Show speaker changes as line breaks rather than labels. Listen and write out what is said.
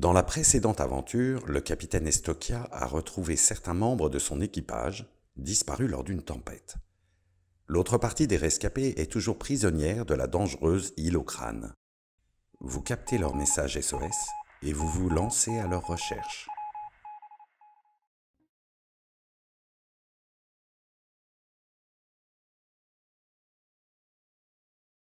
Dans la précédente aventure, le capitaine Estokia a retrouvé certains membres de son équipage disparus lors d'une tempête. L'autre partie des rescapés est toujours prisonnière de la dangereuse île au crâne. Vous captez leur message SOS et vous vous lancez à leur recherche.